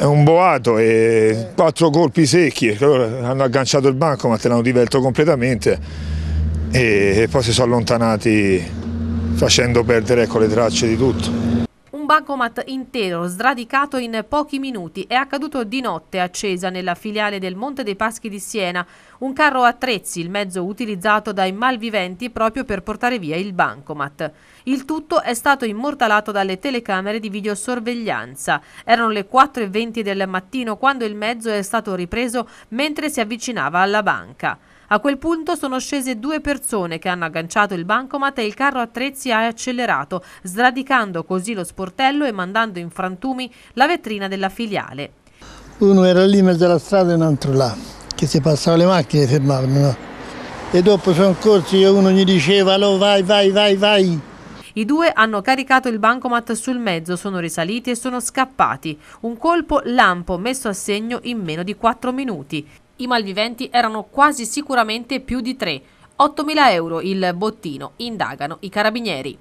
è un boato e quattro colpi secchi, allora hanno agganciato il banco ma te l'hanno divelto completamente e poi si sono allontanati facendo perdere ecco, le tracce di tutto bancomat intero sradicato in pochi minuti è accaduto di notte accesa nella filiale del Monte dei Paschi di Siena. Un carro attrezzi, il mezzo utilizzato dai malviventi proprio per portare via il bancomat. Il tutto è stato immortalato dalle telecamere di videosorveglianza. Erano le 4.20 del mattino quando il mezzo è stato ripreso mentre si avvicinava alla banca. A quel punto sono scese due persone che hanno agganciato il bancomat e il carro attrezzi ha accelerato, sradicando così lo sportello e mandando in frantumi la vetrina della filiale. Uno era lì in mezzo alla strada e un altro là, che si passava le macchine e fermavano. E dopo sono corsi e uno gli diceva, allora vai, vai, vai, vai. I due hanno caricato il bancomat sul mezzo, sono risaliti e sono scappati. Un colpo lampo messo a segno in meno di 4 minuti. I malviventi erano quasi sicuramente più di tre. 8.000 euro il bottino, indagano i carabinieri.